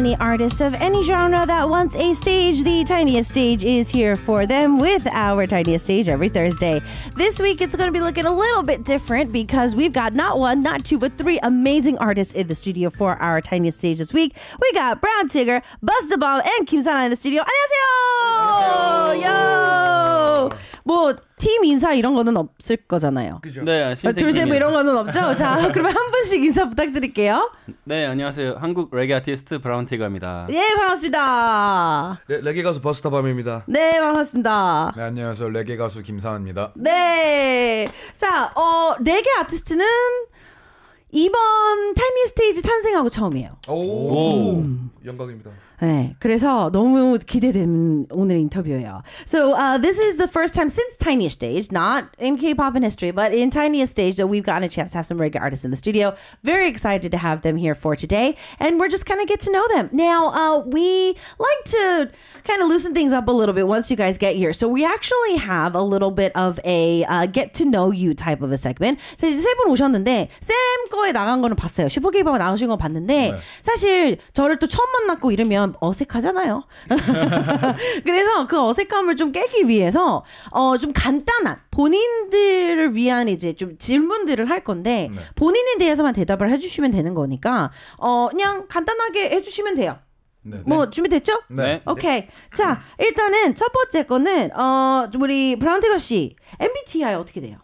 any artist of any genre that wants a stage, the Tiniest Stage is here for them with our Tiniest Stage every Thursday. This week it's going to be looking a little bit different because we've got not one, not two, but three amazing artists in the studio for our Tiniest Stage this week. We got Brown Tigger, Busta Bomb, and Kim Sana in the studio. 안녕하세요! Yo! 뭐팀 인사 이런 거는 없을 거잖아요. 그죠. 네, 아, 어, 둘셋 뭐 이런 거는 없죠. 자, 그러면 한 분씩 인사 부탁드릴게요. 네, 안녕하세요. 한국 레게 아티스트 브라운티가입니다. 예, 반갑습니다. 레, 레게 가수 버스타밤입니다. 네, 반갑습니다. 네, 안녕하세요. 레게 가수 김상입니다. 네. 자, 어 레게 아티스트는 이번 타이 스테이지 탄생하고 처음이에요. 오, 오. 영광입니다. 네, 그래서 너무 기대되는 오늘 인터뷰예요. So uh, this is the first time since Tiny Stage, not in K-pop in history, but in Tiny Stage that we've gotten a chance to have some reggae artists in the studio. Very excited to have them here for today, and we're just kind of get to know them. Now uh, we like to kind of loosen things up a little bit once you guys get here. So we actually have a little bit of a uh, get to know you type of a segment. So 이제 세분 오셨는데 쌤 거에 나간 거는 봤어요. 슈퍼 K-팝에 나오신 거 봤는데 네. 사실 저를 또 처음 만났고 이러면 좀 어색하잖아요. 그래서 그 어색함을 좀 깨기 위해서 어좀 간단한 본인들을 위한 이제 좀 질문들을 할 건데 네. 본인에 대해서만 대답을 해주시면 되는 거니까 어 그냥 간단하게 해주시면 돼요. 네네. 네. 뭐 준비됐죠? 네. 네. 오케이. 자 일단은 첫 번째 거는 어 우리 브라운태거 씨 MBTI 어떻게 돼요?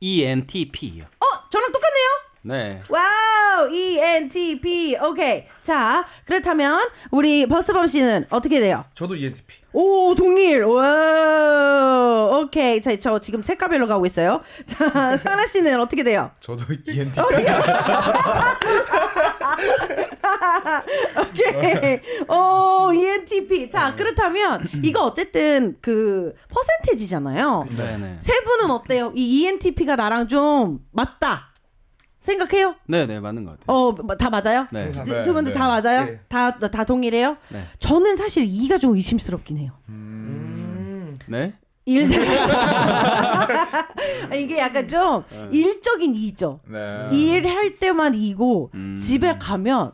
ENTP요. 어 저랑 똑같네요. 네. 와우! ENTP. 오케이. 자, 그렇다면 우리 버스범 씨는 어떻게 돼요? 저도 ENTP. 오, 동일. 와. 오케이. 자, 저 지금 책가별로 가고 있어요. 자, 상나 씨는 어떻게 돼요? 저도 ENTP. 오케이. 오, ENTP. 자, 네. 그렇다면 이거 어쨌든 그 퍼센테지잖아요. 네네. 네. 세 분은 어때요? 이 ENTP가 나랑 좀 맞다. 생각해요? 네, 네, 맞는 것 같아요. 어, 뭐, 다 맞아요? 네. 네두 네. 분도 네. 다 맞아요? 네. 다, 다 동일해요? 네. 저는 사실 이가 좀 의심스럽긴 해요. 음... 음. 네? 일 아, 이게 약간 좀 네. 일적인 이죠. 네. 일할 때만 이고 음... 집에 가면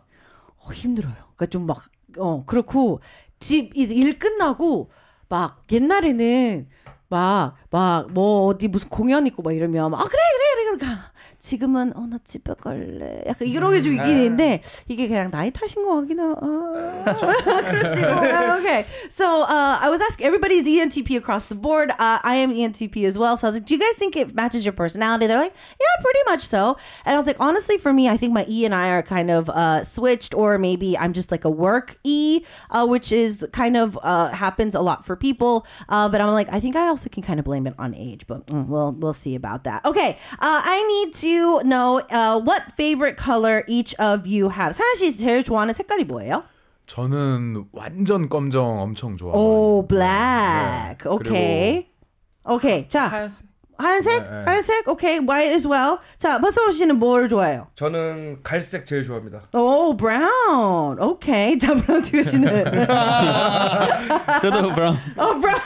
어, 힘들어요. 그러니까 좀 막 어 그렇고 집 이제 일 끝나고 막 옛날에는 막 막 뭐 어디 무슨 공연 있고 막 이러면 아 그래 그래 그래 그러니까 지금은 집에 갈래. 약간 이러게 좀 있는데 이게 그냥 나이 탓인 거 같긴 하. Okay. So uh, I was asking everybody's ENTP across the board. Uh, I am ENTP as well. So I was like, do you guys think it matches your personality? They're like, yeah, pretty much so. And I was like, honestly, for me, I think my E and I are kind of uh, switched, or maybe I'm just like a work E, uh, which is kind of uh, happens a lot for people. Uh, but I'm like, I think I also can kind of blame it on age, but mm, we'll we'll see about that. Okay, uh, I need to do know uh, what favorite color each of you have. 사나 씨 제일 좋아하는 색깔이 뭐예요? 저는 완전 검정 엄청 좋아해요. 오, 네. black. 네. 오케이. 오케이. 자. 하얀색? 하얀색? 네, 네. 하얀색? 오케이. White as well. 자, 박서오 씨는 뭘 좋아해요? 저는 갈색 제일 좋아합니다. 오, brown. 오케이. 자, 브라운 티그 씨는. 저도 브라운. o w n 어, brown.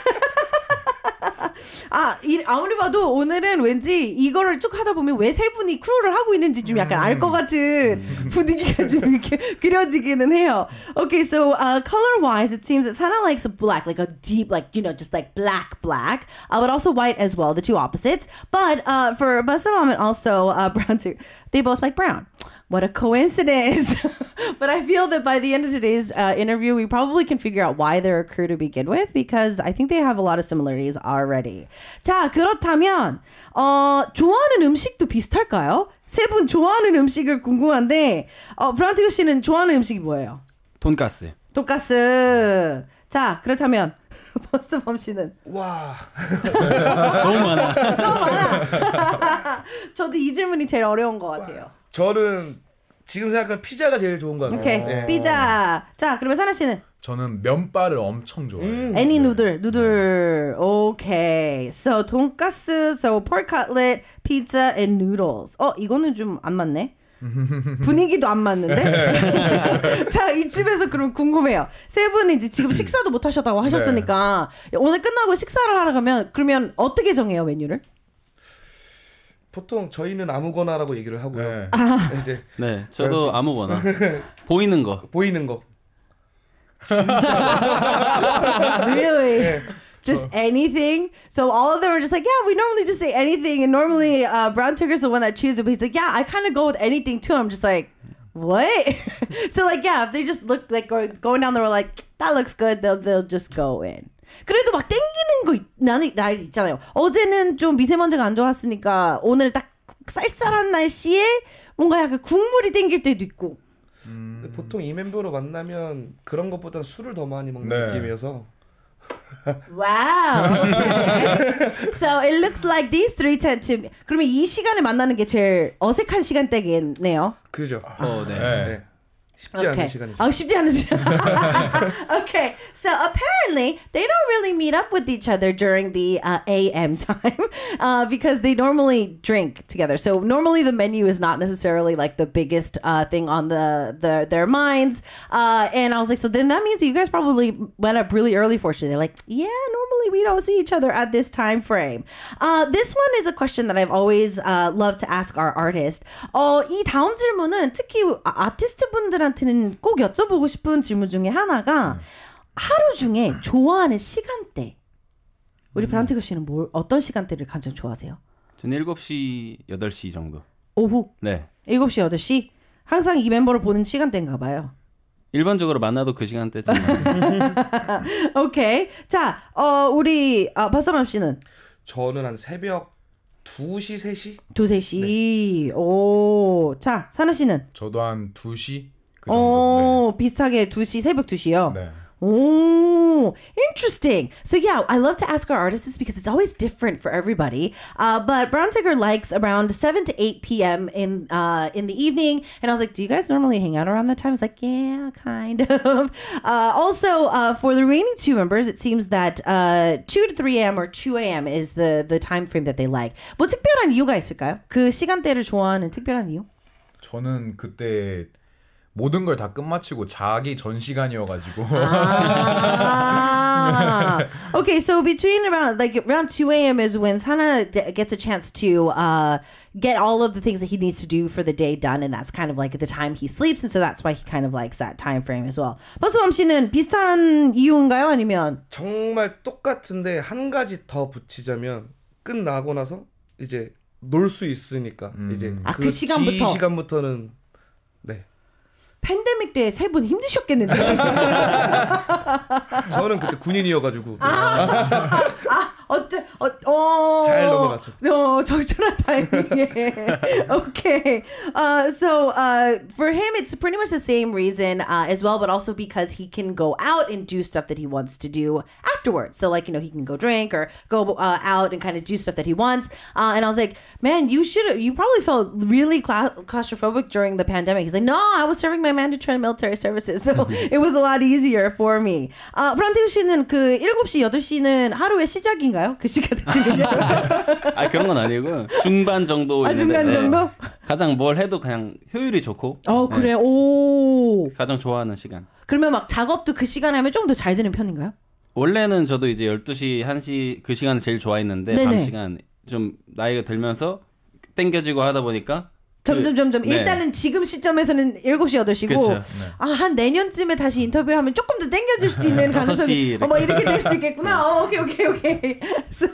아 이, 아무리 봐도 오늘은 왠지 이거를 쭉 하다 보면 왜세 분이 크루를 하고 있는지 좀 약간 알것 같은 분위기가 좀 이렇게 그려지기는 해요. Okay, so uh, color wise, it seems that Sana likes black, like a deep, like you know, just like black, black, uh, but also white as well, the two opposites. But uh, for Bastamam and also uh, brown too, they both like brown. what a coincidence. but I feel that by the end of today's uh, interview, we probably can figure out why they're a crew to begin with because I think they have a lot of similarities already. 자, 그렇다면 어, 좋아하는 음식도 비슷할까요? 세분 좋아하는 음식을 궁금한데 어, 브란티고 씨는 좋아하는 음식이 뭐예요? 돈까스. 돈까스. 자, 그렇다면 버스범 씨는 와 너무 많아 너무 많아 저도 이 질문이 제일 어려운 것 같아요 저는 지금 생각하는 피자가 제일 좋은 거 같아요. 오케이 네. 피자. 자 그러면 사나 씨는 저는 면발을 엄청 좋아해요. 음. Any n o o d 오케이. So 돈가스, so pork cutlet, pizza and noodles. 어 이거는 좀 안 맞네. 분위기도 안 맞는데? 자, 이 집에서 그럼 궁금해요. 세 분이 이제 지금 식사도 못 하셨다고 하셨으니까 네. 오늘 끝나고 식사를 하러 가면 그러면 어떻게 정해요, 메뉴를? 보통 저희는 아무거나라고 얘기를 하고요. 네. 이제 네, 저도 아무거나 보이는 거. 보이는 거. really? 네. Just anything. So all of them are just like, yeah, we normally just say anything. And normally uh, Brown is the one that chooses, but he's like, yeah, I kind of go with anything too. I'm just like, what? so like, yeah, if they just look like going down the road, like that looks good, they'll they'll just go in. 그래도 막 땡기는 거 있, 나는 날 있잖아요. 어제는 좀 미세먼지가 안 좋았으니까 오늘 딱 쌀쌀한 날씨에 뭔가 약간 국물이 땡길 때도 있고. 음... 보통 이 멤버로 만나면 그런 것보단 술을 더 많이 먹는 네. 느낌이어서 와우. so it looks like these three tend to. 그러면 이시간을 만나는 게 제일 어색한 시간대겠네요. 그죠. 어, 네. 네. 쉽지 okay. 않은 시간이죠. 아, 쉽지 않은 시간. okay. So apparently they don't really meet up with each other during the uh, AM time uh, because they normally drink together. So normally the menu is not necessarily like the biggest uh, thing on the, the their minds. Uh, and I was like, so then that means you guys probably went up really early fortunately. They're like, yeah, normally we don't see each other at this time frame. Uh, this one is a question that I've always uh, loved to ask our artist. Oh, 이 다음 질문은 특히 아티스트분들한테 사람들한테는 꼭 여쭤보고 싶은 질문 중에 하나가 네. 하루 중에 좋아하는 시간대. 우리 음. 브란티거 씨는 뭘 어떤 시간대를 가장 좋아하세요? 저는 7시, 8시 정도. 오후? 네. 7시, 8시? 항상 이 멤버를 보는 시간대인가 봐요. 일반적으로 만나도 그 시간대죠. 오케이. 자, 어, 우리 아, 박서맘 씨는? 저는 한 새벽 2시, 3시? 2, 3시. 네. 오. 자, 산우 씨는? 저도 한 2시? Oh, 오, 네. 비슷하게 2시, 새벽 2시요? 네. Oh, interesting. So yeah, I love to ask our artists because it's always different for everybody. Uh, but Brown Tiger likes around seven to eight p.m. in uh, in the evening, and I was like, "Do you guys normally hang out around that time?" It's like, "Yeah, kind of." Uh, also, uh, for the remaining two members, it seems that uh, two to three a.m. or two a.m. is the the time frame that they like. 뭐 특별한 이유가 있을까요? 그 시간대를 좋아하는 특별한 이유? 저는 그때 모든 걸 다 끝마치고 자기 전 시간이어가지고. ah. okay, so between around like around 2 a.m. is when Sana gets a chance to uh, get all of the things that he needs to do for the day done, and that's kind of like the time he sleeps, and so that's why he kind of likes that time frame as well. 버스범 씨는 비슷한 이유인가요, 아니면? 정말 똑같은데 한 가지 더 붙이자면 끝나고 나서 이제 놀 수 있으니까 음. 이제 아, 그, 그 시간부터 시간부터는. 팬데믹 때 세 분 힘드셨겠는데. 저는 그때 군인이어가지고. 아, 아, 아, 어, 어, 잘 넘어갔죠. 어, 적절한 타이밍에. okay. Uh, so uh, for him, it's pretty much the same reason uh, as well, but also because he can go out and do stuff that he wants to do afterwards. So like you know he can go drink or go uh, out and kind of do stuff that he wants. Uh, and I was like, man, you should you probably felt really claustrophobic during the pandemic. He's like, no, I was serving my mandatory military services, so it was a lot easier for me. Uh, 브란드 씨는 그 7시 8시는 하루의 시작인 아닌가요? 그 시가 지금아 그런 건 아니고 중반 정도. 아 중간 네. 정도? 가장 뭘 해도 그냥 효율이 좋고. 어 네. 그래 오. 가장 좋아하는 시간. 그러면 막 작업도 그 시간 에 하면 좀 더 잘 되는 편인가요? 원래는 저도 이제 12시 1시 그 시간을 제일 좋아했는데 네밤 시간 좀 나이가 들면서 땡겨지고 하다 보니까 점점 점점 네. 일단은 지금 시점에서는 7시 8시고 그렇죠. 네. 아한 내년쯤에 다시 인터뷰하면 조금 더 땡겨질 수도 있는 가능성이 뭐 이렇게 될 수도 있겠구나. 어, okay, okay, okay. So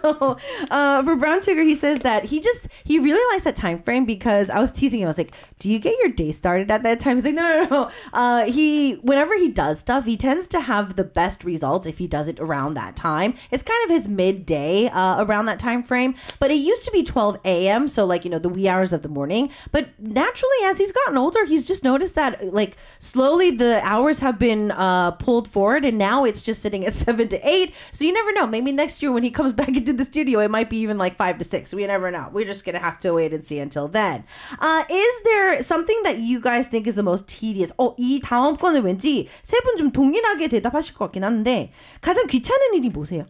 uh, for Brown Tigger, he says that he just he really likes that time frame because I was teasing him. I was like, "Do you get your day started at that time?" He's like, "No, no, no." Uh, he whenever he does stuff, he tends to have the best results if he does it around that time. It's kind of his midday uh, around that time frame, but it used to be 12 a.m. So like you know the wee hours of the morning, but but naturally, as he's gotten older, he's just noticed that like slowly the hours have been uh, pulled forward, and now it's just sitting at seven to eight. So you never know. Maybe next year when he comes back into the studio, it might be even like five to six. We never know. We're just gonna have to wait and see until then. Uh, is there something that you guys think is the most tedious? Oh, 이 다음 거는 왠지 세분 좀 동일하게 대답하실 것 같긴 한데 가장 귀찮은 일이 뭐세요?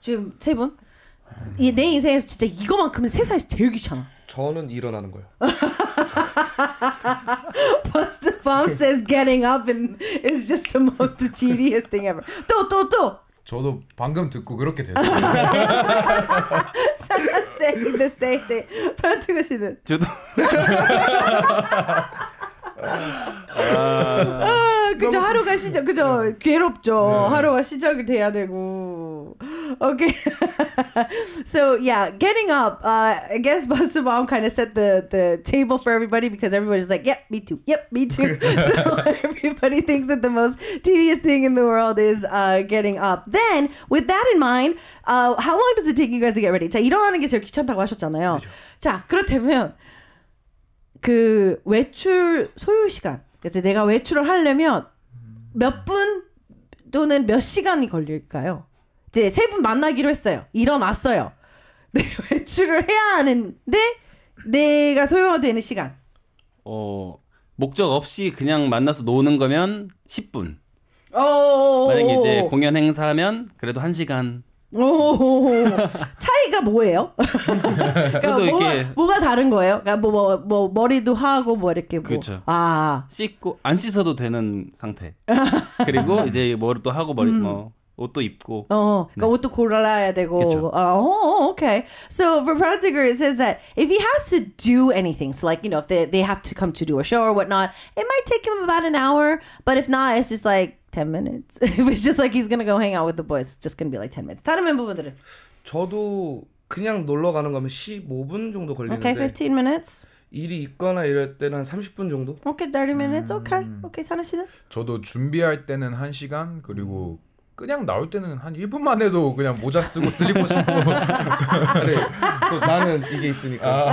지금 세 분? 내 인생에서 진짜 이거만큼은 세상에서 제일 귀찮아. 저는 일어나는 거예요. Buster Bomb says getting up and is just the most tedious thing ever. 또 또 또. 저도 방금 듣고 그렇게 됐어요. Someone said the same thing. 프란트고 씨는. 저도. 아, 그죠 하루가 시작 그죠 괴롭죠 네. 하루가 시작이 돼야 되고 okay so yeah getting up uh, I guess Buster Mom kind of set the the table for everybody because everybody's like yep me too yep me too so everybody thinks that the most tedious thing in the world is uh, getting up then with that in mind uh, how long does it take you guys to get ready 자 일어나는 게 제일 귀찮다고 하셨잖아요 자 그렇다면 그 외출 소요 시간. 그래서 내가 외출을 하려면 몇 분 또는 몇 시간이 걸릴까요? 이제 세 분 만나기로 했어요. 일어났어요. 내 네, 외출을 해야 하는데 내가 소요되는 시간. 어 목적 없이 그냥 만나서 노는 거면 10분. 어, 어, 어, 만약에 이제 공연 행사면 그래도 1시간 오, 차이가 뭐예요? 그러니까 뭐가, 이렇게... 뭐가 다른 거예요? 그러니까 뭐, 뭐, 뭐 머리도 하고 뭐 이렇게 뭐. 그렇죠. 아 씻고 안 씻어도 되는 상태. 그리고 이제 머리도 하고 머리 음. 뭐 옷도 입고. 어, 그러니까 네. 옷도 골라야 되고. 그쵸. 어, okay. So for Prautiger, it says that if he has to do anything, so like you know, if they they have to come to do a show or whatnot, it might take him about an hour. But if not, it's just like 10 minutes. It was just like he's gonna go hang out with the boys. It's just gonna be like 10 minutes. 다른 멤버분들은 저도 그냥 놀러 가는 거면 15분 정도 걸리는데. Okay, 15 minutes. 일이 있거나 이럴 때는 한 30분 정도. Okay, 30 minutes. 음. Okay. Okay, 사나 씨는? 저도 준비할 때는 1시간 그리고 그냥 나올 때는 한 1분만 해도 그냥 모자 쓰고 슬리퍼 신고 그래, 또 나는 이게 있으니까. 아.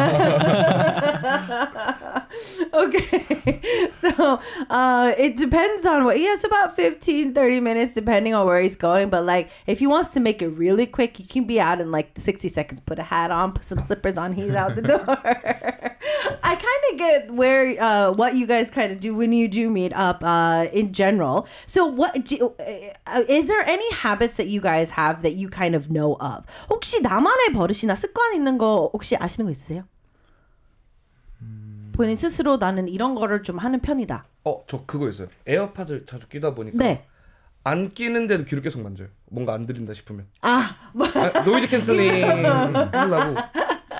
okay. So uh, it depends on what he has about 15, 30 minutes, depending on where he's going. But like, if he wants to make it really quick, he can be out in like 60 seconds. Put a hat on, put some slippers on, he's out the door. I kind of get where uh, what you guys kind of do when you do meet up uh, in general. So, what do, uh, is there any habits that you guys have that you kind of know of? 혹시 나만의 버릇이나 습관 있는 거 혹시 아시는 거 있으세요? 본인 스스로 나는 이런 거를 좀 하는 편이다. 어, 저 그거 있어요. 에어팟을 자주 끼다 보니까 네. 안 끼는데도 귀를 계속 만져요. 뭔가 안 들린다 싶으면. 아, 뭐. 아, 노이즈 캔슬링 하려고.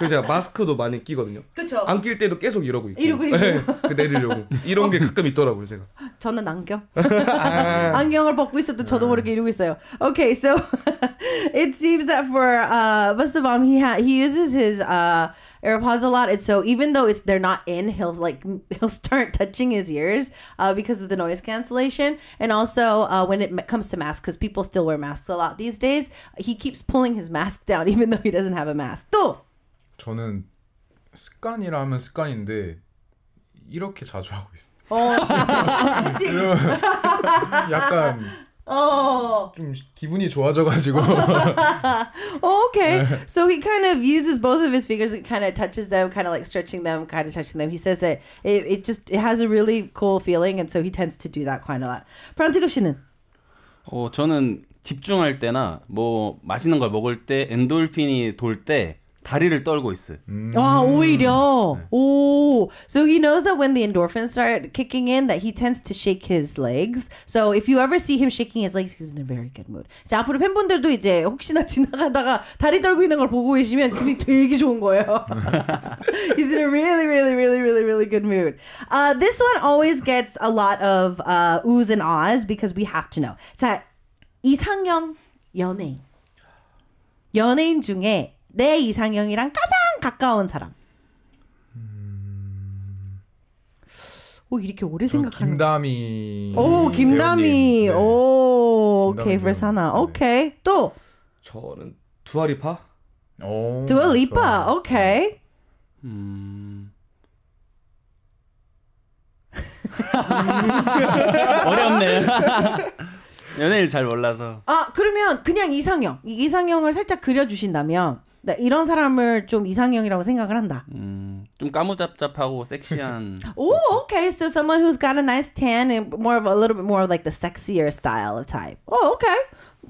그 제가 마스크도 많이 끼거든요. 그렇죠. 안낄 때도 계속 이러고 있고. 이러고 있고. 그 내리려고. 이런 게 가끔 있더라고요, 제가. 저는 안경. 아. 안경을 벗고 있어도 저도 모르게 이러고 있어요. Okay, so it seems that for uh Bastavam he ha- he uses his uh AirPods a lot, and so even though it's they're not in, he'll like he'll start touching his ears uh, because of the noise cancellation, and also uh, when it comes to masks, because people still wear masks a lot these days, he keeps pulling his mask down even though he doesn't have a mask. 또 저는 습관이라 하면 습관인데 이렇게 자주 하고 있어요. 어, 약간 Oh. okay. So he kind of uses both of his fingers, it kind of touches them, kind of like stretching them, kind of touching them. He says that it, it just it has a really cool feeling and so he tends to do that quite a lot. 프란티거 씨는? 어, 저는 집중할 때나 뭐 맛있는 걸 먹을 때 엔돌핀이 돌때 다리를 떨고 있어요. 음. 아, 오히려. 네. 오. So he knows that when the endorphins start kicking in that he tends to shake his legs. So if you ever see him shaking his legs he's in a very good mood. 자, 앞으로 팬분들도 이제 혹시나 지나가다가 다리 떨고 있는 걸 보고 계시면 기분이 되게 좋은 거예요. he's in a really really really really really good mood. Uh, this one always gets a lot of uh, oohs and ahs because we have to know. 자, 이상형 연예인. 연예인 중에 내 이상형이랑 가장 가까운 사람. 오 이렇게 오래 생각하는. 김다미. 오 김다미. 네. 오 오케이 벌써 하나. 오케이 또. 저는 두아리파. 오. 두아리파. 오케이. 음. 어렵네. 연예인 잘 몰라서. 아 그러면 그냥 이상형 이상형을 살짝 그려주신다면 네, 이런 사람을 좀 이상형이라고 생각을 한다. 음, 좀 까무잡잡하고 섹시한. 오, okay. So someone who's got a nice tan and more of a little bit more of like the sexier style of type. Oh, okay.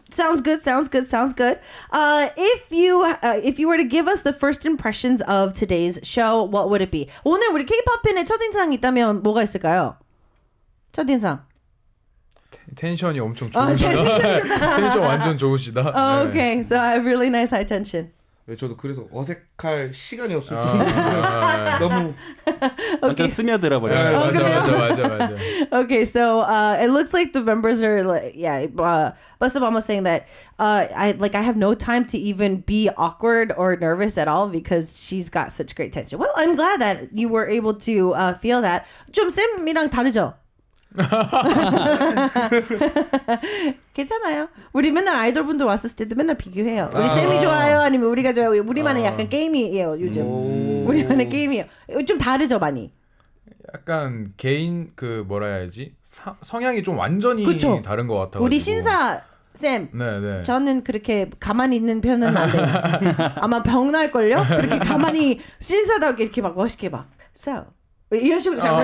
Sounds good. Sounds good. Sounds good. Uh, if you uh, if you were to give us the first impressions of today's show, what would it be? 오늘 우리 K-팝팬의 첫 인상이 있다면 뭐가 있을까요? 첫 인상. 텐션이 엄청 좋으시다. 텐션 완전 좋으시다. Oh, okay. So I have really nice high tension. 저도 그래서 어색할 시간이 없을 아, 아, 너무 okay. 스며들어 버려. 맞아, 맞아, 맞아, Okay, so uh, it looks like the members are like, yeah, uh, Basabama's saying that uh, I like I have no time to even be awkward or nervous at all because she's got such great tension. Well, I'm glad that you were able to uh, feel that. 좀 쌤이랑 다르죠? 괜찮아요. 우리 맨날 아이돌 분들 왔을 때도 맨날 비교해요. 우리 아~ 쌤이 좋아요, 아니면 우리가 좋아요. 우리만의 아~ 약간 게임이에요 요즘. 우리만의 게임이에요. 좀 다르죠 많이. 약간 개인 그 뭐라 해야지 사, 성향이 좀 완전히 그쵸? 다른 것 같아요. 우리 신사 쌤, 네네. 네. 저는 그렇게 가만히 있는 편은 안 돼요. 아마 병날 걸요. 그렇게 가만히 신사답게 이렇게 막 멋있게 막. So 이런 식으로 잘못.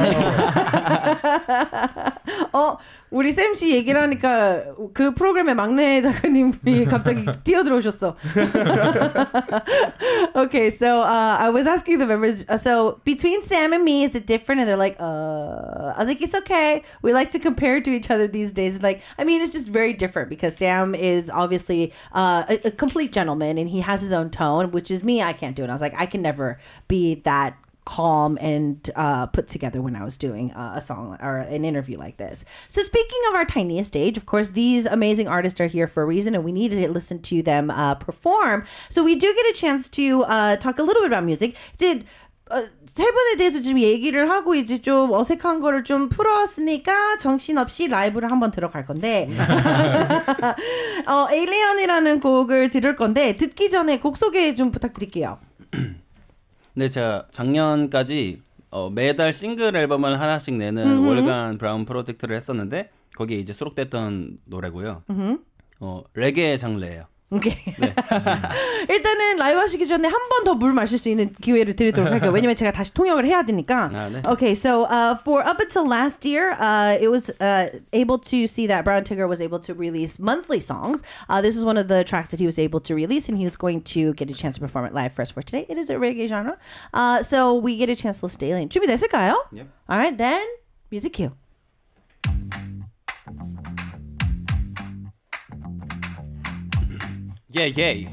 어. 어 우리 쌤씨 얘기를 하니까 그 프로그램의 막내 작가님이 갑자기 뛰어들어오셨어. okay, so uh, I was asking the members. Uh, so between Sam and me, is it different? And they're like, uh, I was like, it's okay. We like to compare to each other these days. And like, I mean, it's just very different because Sam is obviously uh, a, a complete gentleman and he has his own tone, which is me. I can't do it. I was like, I can never be that calm and uh, put together when I was doing uh, a song or an interview like this. So, speaking of our tiniest stage, of course, these amazing artists are here for a reason, and we needed to listen to them uh, perform. So, we do get a chance to uh, talk a little bit about music. Did uh, 세 대해서 지금 얘기를 하고 이제 좀 어색한 거를 좀 정신없이 라이브를 한번 들어갈 건데 어, 에일리언이라는 곡을 들을 건데 듣기 전에 곡 소개 좀 부탁드릴게요. 네, 제가 작년까지 어, 매달 싱글 앨범을 하나씩 내는 음흠. 월간 브라운 프로젝트를 했었는데 거기에 이제 수록됐던 노래고요. 음흠. 어, 레게 장르예요. 오케이. 네. 일단은 라이브 하시기 전에 한 번 더 물 마실 수 있는 기회를 드리도록 할게요. 왜냐면 제가 다시 통역을 해야 되니까. 아, 네. Okay, so uh, for up until last year, uh, it was uh, able to see that Brown Tiger was able to release monthly songs. Uh, this is one of the tracks that he was able to release, and he was going to get a chance to perform it live for us for today. It is a reggae genre, uh, so we get a chance to listen daily. 준비됐을까요? Yep. All right, then music cue. 예예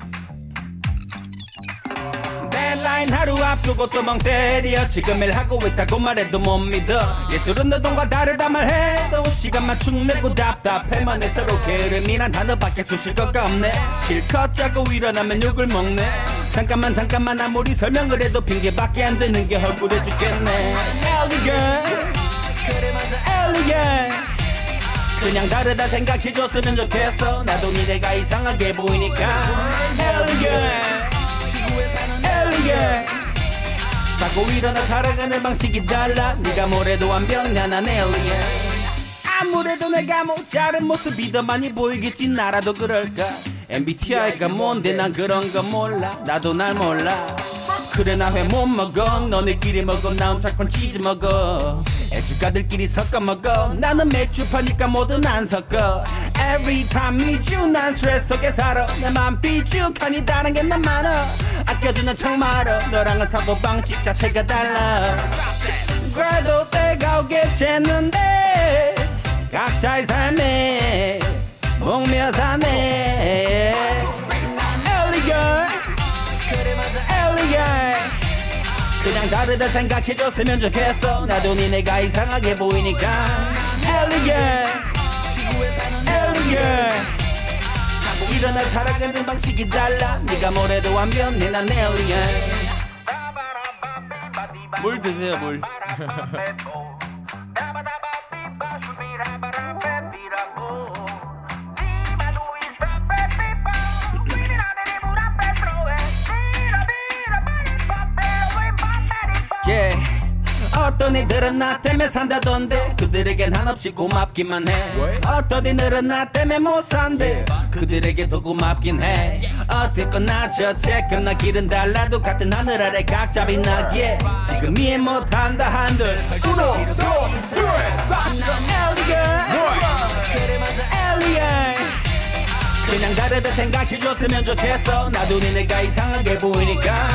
y 라인 하루 앞두고 또멍 때려 지금 일 하고 있다고 말해도 못 믿어 예술은 노동과 다르다 말해도 시간 맞춤 내고 답답해만 해 서로 게으름이란 단어밖에 수식어 없네 실컷 짜고 일어나면 욕을 먹네 잠깐만 잠깐만 아무리 설명을 해도 핑계밖에 안 되는 게 억울해 죽겠네 엘리게 그래 맞아 엘리게 그냥 다르다 생각해줬으면 좋겠어 나도 미래가 이상하게 보이니까 엘리게 엘리게 자고 일어나 살아가는 방식이 달라 네가 뭐래도 완벽한 난 엘리게 아무래도 내가 모자른 모습이 더 많이 보이겠지 나라도 그럴까 MBTI가 뭔데 난 그런 거 몰라 나도 날 몰라 그래 나회못 먹어 너네끼리 먹어 나 혼자 건 치즈 먹어 애주가들끼리 섞어 먹어 나는 맥주 파니까 모든안 섞어 Every time meet you 난 스트레스 속에 살아 내맘 삐죽하니 다른 게난 많아 아껴주는 척 말어 너랑은 사고방식 자체가 달라 그래도 때가 오겠지는데 각자의 삶에 목며 사네 그냥 다르다 생각해줬으면 좋겠어 나도 니네가 이상하게 보이니까 Alien Alien 일어나 살아가는 방식이 달라 네가 뭐래도 완벽해 난 Alien 물 드세요 물 어떤 이들은 나 때문에 산다던데 그들에겐 한없이 고맙기만 해 어떤 이들은 나 때문에 못 산대 그들에게도 고맙긴 해 어쨌거나 저쨌거나 길은 달라도 같은 하늘 아래 각자 빛나기에 지금 이해 못한다 한들 우노 그냥 다르다 생각해줬으면 좋겠어 나도 니네가 이상하게 보이니까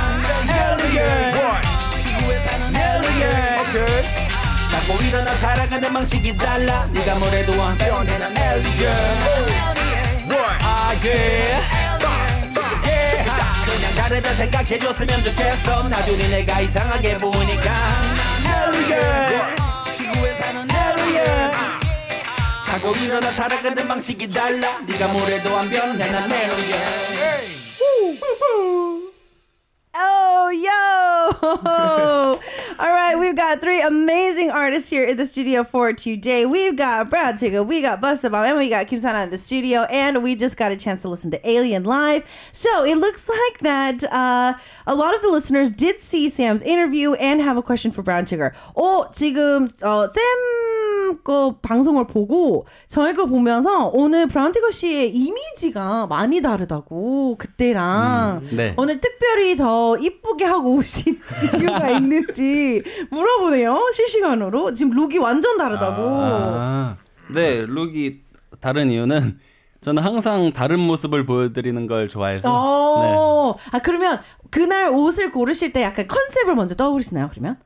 a l i 지구에 사는 a l i 오케이 자꾸 일어나 살아가는 방식이 달라 네가 뭐래도 안 변해 난 엘리언 아 yeah 그냥 다르다 생각해줬으면 좋겠어 나중에 내가 이상하게 보니까 엘리언 지구에 사는 엘리언 자고 일어나 살아가는 방식이 달라 네가 뭐래도 안 변해 난 엘리언 Oh, yo! All right, we've got three amazing artists here in the studio for today. We've got Brad Tiger, we got Busta Bomb, and we got Kim Sana in the studio. And we just got a chance to listen to Alien live. So it looks like that uh, a lot of the listeners did see Sam's interview and have a question for Brown Tigger. Oh, 지금 어, oh, Sam. 거 그 방송을 보고 저희 거 보면서 오늘 브라운티거 씨의 이미지가 많이 다르다고 그때랑 음, 네. 오늘 특별히 더 이쁘게 하고 오신 이유가 있는지 물어보네요 실시간으로 지금 룩이 완전 다르다고. 아, 아, 네 룩이 다른 이유는 저는 항상 다른 모습을 보여드리는 걸 좋아해서. 어. 네. 아 그러면 그날 옷을 고르실 때 약간 컨셉을 먼저 떠오르시나요? 그러면?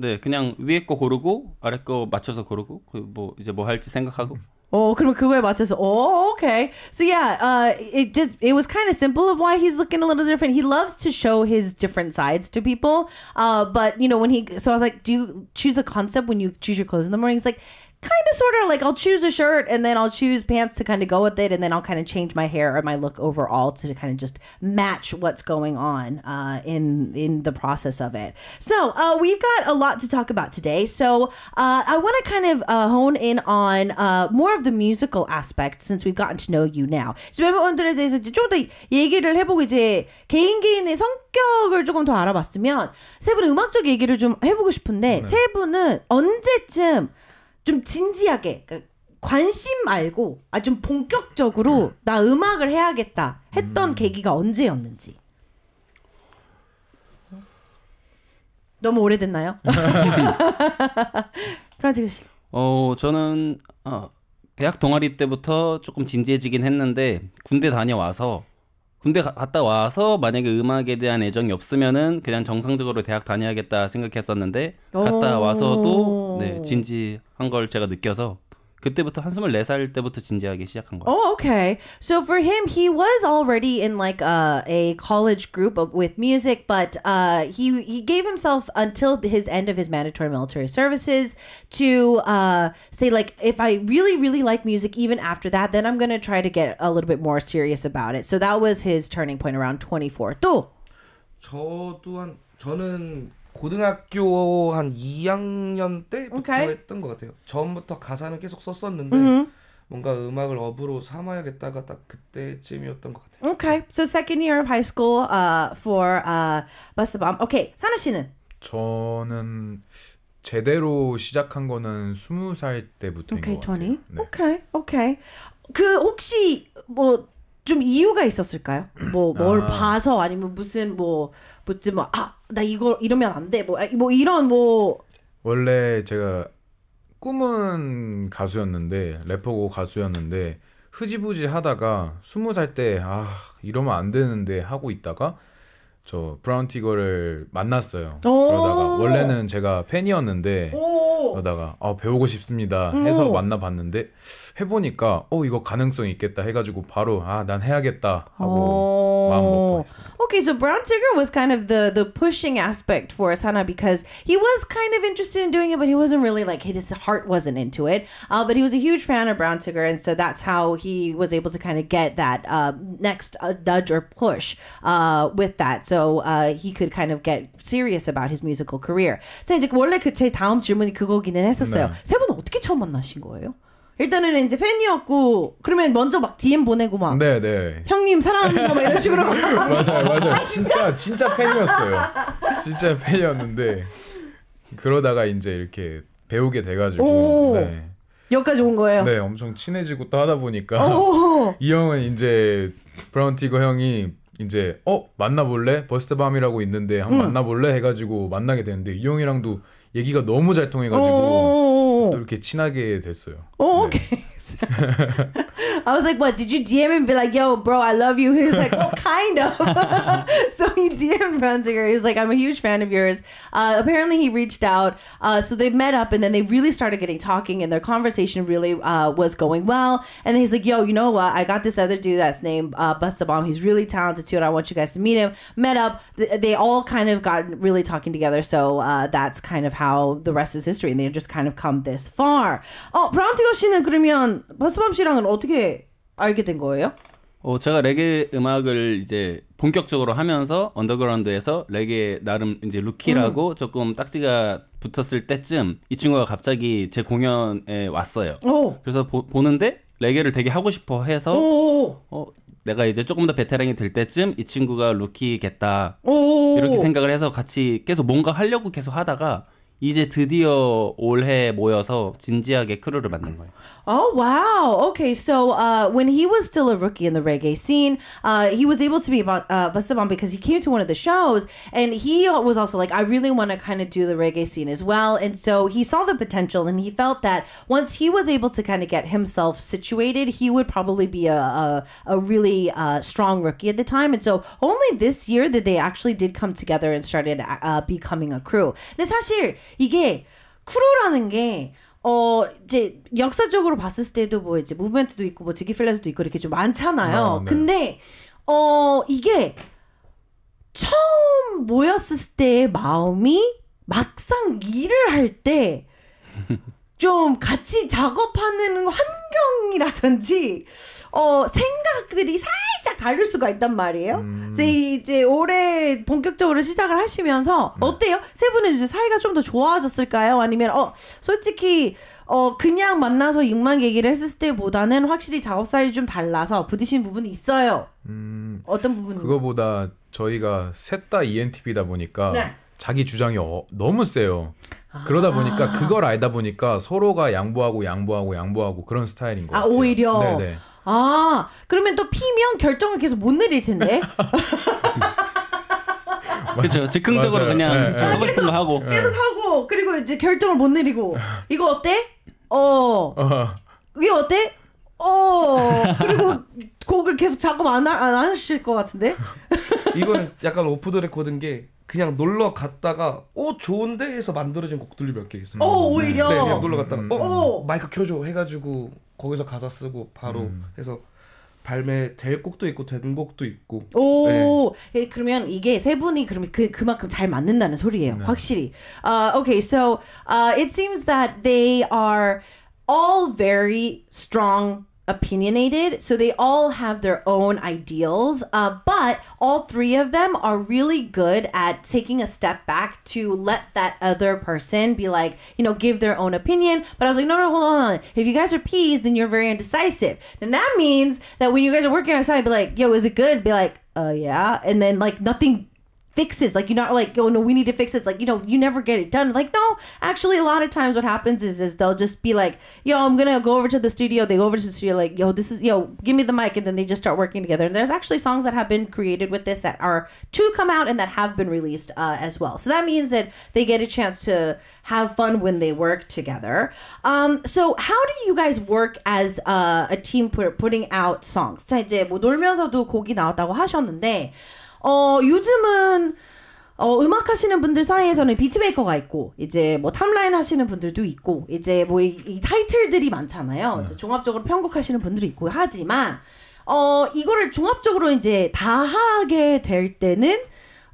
네, 그냥 위에 거 고르고 아래 거 맞춰서 고르고 뭐 이제 뭐 할지 생각하고. Oh, 그럼 그거에 맞춰서. Oh, okay. So yeah, uh, it did. It was kind of simple of why he's looking a little different. He loves to show his different sides to people. Uh, but you know when he, so I was like, do you choose a concept when you choose your clothes in the morning? He's like, kind of sort of like I'll choose a shirt and then I'll choose pants to kind of go with it and then I'll kind of change my hair or my look overall to kind of just match what's going on uh, in in the process of it. So uh, we've got a lot to talk about today. So uh, I want to kind of uh, hone in on uh, more of the musical aspect since we've gotten to know you now. So 여러분들에 대해서 좀더 얘기를 해보고 이제 개인 개인의 성격을 조금 더 알아봤으면 세 분의 음악적 얘기를 좀 해보고 싶은데 네. 세 분은 언제쯤 좀 진지하게 그러니까 관심 말고 아 좀 본격적으로 네. 나 음악을 해야겠다 했던 음. 계기가 언제였는지. 너무 오래됐나요? 프란지그 씨. 어 저는 어, 대학 동아리 때부터 조금 진지해지긴 했는데 군대 다녀와서 군대 갔다 와서 만약에 음악에 대한 애정이 없으면은 그냥 정상적으로 대학 다녀야겠다 생각했었는데 갔다 와서도 네, 진지한 걸 제가 느껴서 그때부터 한 24살 때부터 진지하게 시작한 거예요. Oh, okay. So for him, he was already in like a, a college group with music, but uh, he he gave himself until his end of his mandatory military services to uh, say like, if I really really like music, even after that, then I'm gonna try to get a little bit more serious about it. So that was his turning point around 24. 또. 또한 저는 고등학교 한 2학년 때부터 okay. 했던 것 같아요. 전부터 가사는 계속 썼었는데 mm-hmm. 뭔가 음악을 업으로 삼아야겠다가 딱 그때쯤이었던 것 같아요. Okay, so second year of high school uh, for uh, 바스밤. Okay, 사나 씨는? 저는 제대로 시작한 거는 20살 때부터인 okay, 것 같아요. 네. 오케이, 오케이. 그 혹시 뭐 좀 이유가 있었을까요? 뭐뭘 아. 봐서 아니면 무슨 뭐 무슨 뭐아 나 이거 이러면 안 돼. 뭐, 아, 뭐 이런 뭐 원래 제가 꿈은 가수였는데 래퍼고 가수였는데 흐지부지 하다가 스무 살 때 아 이러면 안 되는데 하고 있다가 저 브라운티거를 만났어요. 그러다가 원래는 제가 팬이었는데 그러다가 아, 배우고 싶습니다 해서 만나봤는데 해보니까 어 이거 가능성 있겠다 해가지고 바로 아난 해야겠다 하고 마음 먹고 했습니다. Okay, so Brown Tiger was kind of the the pushing aspect for Asana because he was kind of interested in doing it, but he wasn't really like his heart wasn't into it. Uh, but he was a huge fan of Brown Tiger, and so that's how he was able to kind of get that uh, next uh, nudge or push uh, with that. So uh, he could kind of get serious about his musical career. 자 이제 원래 그제 다음 질문이 그거기는 했었어요. 네. 세 분은 어떻게 처음 만나신 거예요? 일단은 이제 팬이었고 그러면 먼저 막 DM 보내고 막 네네 네. 형님 사랑합니다 막 이런 식으로 맞아요 맞아요 아, 진짜 진짜 팬이었어요 진짜 팬이었는데 그러다가 이제 이렇게 배우게 돼가지고 네. 여기까지 온 거예요. 네 엄청 친해지고 또 하다 보니까 이 형은 이제 브라운 티거 형이 이제 어 만나볼래 버스트밤이라고 있는데 한번 응. 만나볼래 해가지고 만나게 되는데 이용이랑도 얘기가 너무 잘 통해가지고 어, 어, 어, 또 이렇게 친하게 됐어요. 오, 네. 오케이. I was like, what? Did you DM him be like, yo, bro, I love you? He's like, oh, kind of. so he DM Brunziger. He was like, I'm a huge fan of yours. Uh, apparently, he reached out. Uh, so they met up and then they really started getting talking and their conversation really uh, was going well. And he's like, yo, you know what? I got this other dude that's named uh, Busta Bomb. He's really talented too, and I want you guys to meet him. Met up. They all kind of got really talking together. So uh, that's kind of how the rest is history. And they just kind of come this far. Oh, 그러면 그러면 바스밤 씨랑은 어떻게 알게 된 거예요? 어, 제가 레게 음악을 이제 본격적으로 하면서 언더그라운드에서 레게 나름 이제 루키라고 음. 조금 딱지가 붙었을 때쯤 이 친구가 갑자기 제 공연에 왔어요. 오. 그래서 보, 보는데 레게를 되게 하고 싶어 해서 어, 내가 이제 조금 더 베테랑이 될 때쯤 이 친구가 루키겠다 오 이렇게 생각을 해서 같이 계속 뭔가 하려고 계속 하다가 이제 드디어 올해 모여서 진지하게 크루를 만든 거예요. Oh wow! Okay, so uh, when he was still a rookie in the reggae scene, uh, he was able to be about uh, Basabon because he came to one of the shows, and he was also like, "I really want to kind of do the reggae scene as well." And so he saw the potential, and he felt that once he was able to kind of get himself situated, he would probably be a a, a really uh, strong rookie at the time. And so only this year that they actually did come together and started uh, becoming a crew. 근데 사실 이게 크루라는 게어 이제 역사적으로 봤을 때도 뭐 이제 무브멘트도 있고 뭐 지기 플레스도 있고 이렇게 좀 많잖아요. 아, 네. 근데 어 이게 처음 모였을 때의 마음이 막상 일을 할때 좀 같이 작업하는 환경이라든지 어 생각들이 살짝 다를 수가 있단 말이에요. 음. 이제 올해 본격적으로 시작을 하시면서 네. 어때요? 세 분은 이제 사이가 좀 더 좋아졌을까요? 아니면 어 솔직히 어 그냥 만나서 입만 얘기를 했을 때보다는 확실히 작업 스타일이 좀 달라서 부딪힌 부분이 있어요. 음. 어떤 부분? 그거보다 저희가 셋 다 ENTP다 보니까 네. 자기 주장이 어, 너무 세요. 그러다 아. 보니까 그걸 알다 보니까 서로가 양보하고 양보하고 양보하고 그런 스타일인 거아 같아요. 오히려. 네네. 아 그러면 또 피면 결정을 계속 못 내릴 텐데. 그렇죠. 즉흥적으로 맞아요. 그냥 네, 하고 싶은 거 하고 계속 네. 하고 그리고 이제 결정을 못 내리고 이거 어때? 어. 이게 어때? 어. 그리고 곡을 계속 작업 안, 안 하실 것 같은데? 이거 약간 오프 더 레코드인 게 그냥 놀러 갔다가 어 좋은데 해서 만들어진 곡들이 몇 개 있어요. 오 오히려 네, 그냥 네, 놀러 갔다가 음, 음 어, 음. 어 마이크 켜줘 해가지고 거기서 가사 쓰고 바로 음. 해서 발매될 곡도 있고 된 곡도 있고. 오, 네. 예, 그러면 이게 세 분이 그러면 그 그만큼 잘 맞는다는 소리예요. 네. 확실히. Uh, okay, so uh, it seems that they are all very strong opinionated. So they all have their own ideals, uh, but all three of them are really good at taking a step back to let that other person be like, you know, give their own opinion. But I was like, no, no, hold on. Hold on. If you guys are peas, then you're very indecisive. Then that means that when you guys are working outside, be like, yo, is it good? Be like, uh, yeah. And then like nothing fixes. Like you're not like, oh no, we need to fix this. Like you know, you never get it done. Like no, actually, a lot of times what happens is is they'll just be like, yo, I'm gonna go over to the studio. They go over to the studio like, yo, this is yo, give me the mic, and then they just start working together. And there's actually songs that have been created with this that are to come out and that have been released uh, as well. So that means that they get a chance to have fun when they work together. Um, so how do you guys work as uh, a team put, putting out songs? 자 이제 놀면서도 곡이 나왔다고 하셨는데. 어, 요즘은 어, 음악 하시는 분들 사이에서는 비트메이커가 있고 이제 뭐 탑라인 하시는 분들도 있고 이제 뭐 이, 이 타이틀들이 많잖아요. 네. 종합적으로 편곡하시는 분들이 있고 하지만 어 이거를 종합적으로 이제 다 하게 될 때는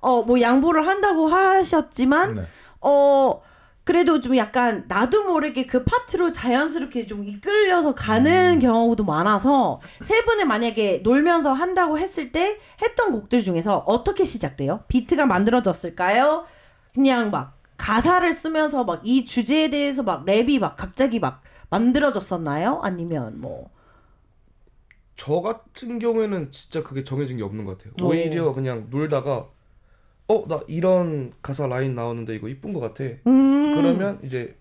어 뭐 양보를 한다고 하셨지만 네. 어 그래도 좀 약간 나도 모르게 그 파트로 자연스럽게 좀 이끌려서 가는 음. 경우도 많아서 세 분은 만약에 놀면서 한다고 했을 때 했던 곡들 중에서 어떻게 시작돼요? 비트가 만들어졌을까요? 그냥 막 가사를 쓰면서 막 이 주제에 대해서 막 랩이 막 갑자기 막 만들어졌었나요? 아니면 뭐 저 같은 경우에는 진짜 그게 정해진 게 없는 것 같아요. 오히려 그냥 놀다가 어나 이런 가사 라인 나오는데 이거 이쁜 것 같아. 음. 그러면 이제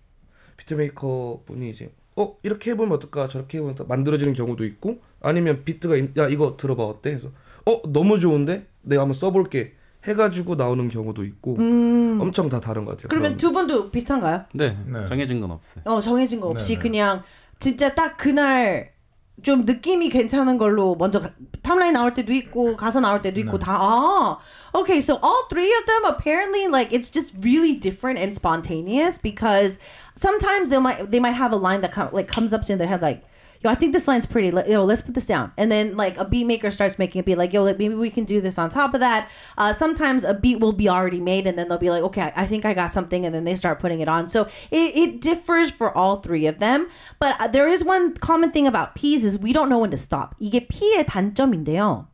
비트메이커 분이 이제 어 이렇게 해보면 어떨까 저렇게 해보면 어떨까 만들어지는 경우도 있고 아니면 비트가 있, 야 이거 들어봐 어때? 그서어 너무 좋은데 내가 한번 써볼게 해가지고 나오는 경우도 있고 음. 엄청 다 다른 것 같아요. 그러면 그런. 두 분도 비슷한가요? 네, 네. 정해진 건 없어요. 어 정해진 거 없이 네, 네. 그냥 진짜 딱 그날 좀 느낌이 괜찮은 걸로 먼저 탑라인 나올 때도 있고 가사 나올 때도 있고 no. 다 아. Okay, so all three of them apparently like it's just really different and spontaneous because sometimes they might they might have a line that come, like comes up in their head like yo, I think this line's pretty. Let, yo, let's put this down. And then like a beat maker starts making a beat, like, yo, like, maybe we can do this on top of that. Uh, sometimes a beat will be already made, and then they'll be like, okay, I think I got something, and then they start putting it on. So it, it differs for all three of them. But uh, there is one common thing about P's is we don't know when to stop. 이게 P의 단점인데요.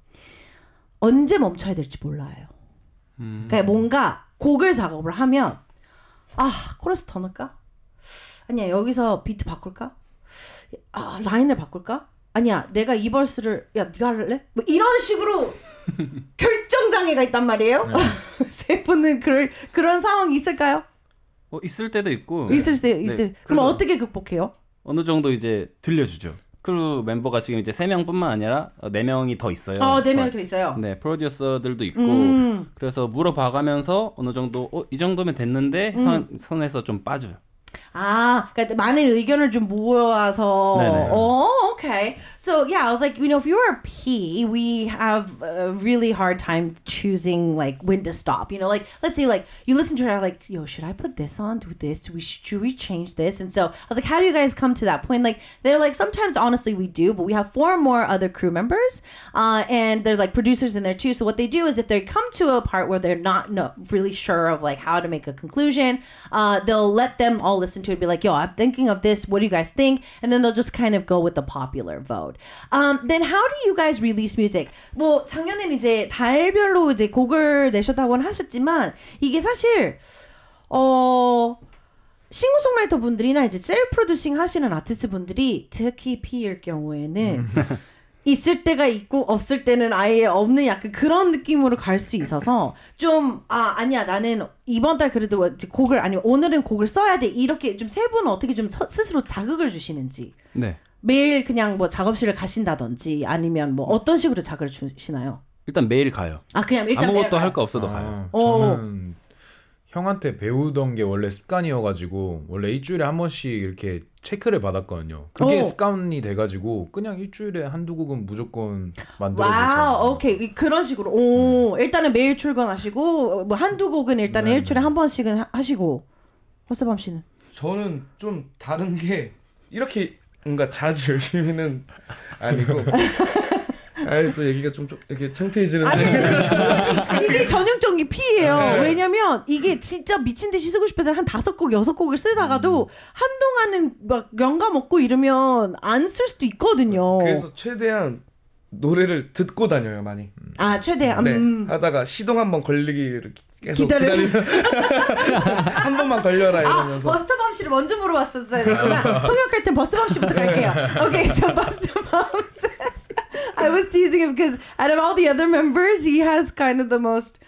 언제 멈춰야 될지 몰라요. 그러니까 뭔가 곡을 작업을 하면 아 코러스 더 넣을까? 아니야 여기서 비트 바꿀까? 아 라인을 바꿀까? 아니야 내가 이 벌스를 야 네가 할래? 뭐 이런 식으로 결정 장애가 있단 말이에요. 네. 세 분은 그럴 그런 상황이 있을까요? 어, 있을 때도 있고 있을 때 네. 있을 네. 그럼 어떻게 극복해요? 어느 정도 이제 들려주죠. 크루 멤버가 지금 이제 세 명뿐만 아니라 어, 네 명이 더 있어요. 어, 네 명이 어, 더 있어요. 네, 프로듀서들도 있고 음. 그래서 물어봐가면서 어느 정도 어, 이 정도면 됐는데 음. 선, 음. 선에서 좀 빠져요. 아, 그러니까 많은 의견을 좀 모아서. 네네. 어, 오케이. anyway, so yeah, I was like, you know, if you're a P, we have a really hard time choosing like when to stop. You know, like let's say like you listen to it, like, yo, should I put this on? Do this? Do we should we change this? And so I was like, how do you guys come to that point? Like they're like sometimes honestly we do, but we have four more other crew members, uh, and there's like producers in there too. So what they do is if they come to a part where they're not no, really sure of like how to make a conclusion, uh, they'll let them all listen to it and be like, yo, I'm thinking of this. What do you guys think? And then they'll just kind of go with the popular popular vote. Um, then how do you guys release music? 뭐작년에 이제 달별로 이제 곡을 내셨다고는 하셨지만 이게 사실 어 싱어송라이터 분들이나 이제 셀 프로듀싱 하시는 아티스트 분들이 특히 P일 경우에는 음. 있을 때가 있고 없을 때는 아예 없는 약간 그런 느낌으로 갈 수 있어서 좀 아 아니야 나는 이번 달 그래도 곡을 아니면 오늘은 곡을 써야 돼 이렇게 좀세 분은 어떻게 좀 스스로 자극을 주시는지 네 매일 그냥 뭐 작업실을 가신다든지 아니면 뭐 음. 어떤 식으로 자극을 주시나요? 일단 매일 가요. 아 그냥 일단 아무것도 할 거 없어도 아, 가요. 저는 어. 형한테 배우던 게 원래 습관이어가지고 원래 일주일에 한 번씩 이렇게 체크를 받았거든요. 그게 오. 습관이 돼가지고 그냥 일주일에 한 두 곡은 무조건 만들어. 와, 오케이 그런 식으로. 오, 네. 일단은 매일 출근하시고 뭐 한 두 곡은 일단 네, 일주일에 한 번씩은 하시고 허세밤 씨는? 저는 좀 다른 게 이렇게 뭔가 자주 열심히는 아니고 아니 또 얘기가 좀, 좀 이렇게 창피해지는데 이게 전형적인 피예요 네. 왜냐면 이게 진짜 미친 듯이 쓰고 싶을 한 다섯 곡 여섯 곡을 쓰다가도 음. 한동안은 막 영감 없고 이러면 안 쓸 수도 있거든요 그래서 최대한 노래를 듣고 다녀요 많이 아 최대한 네, 음. 하다가 시동 한번 걸리기 이렇게 계속 한 번만 걸려라 이러면서 아, 버스터밤 씨를 먼저 물어봤었어요. 그러니까 통역할 땐 버스터밤 씨부터 갈게요. Okay, so 버스터밤 says I was teasing him because out of all the other members, he has kind of the most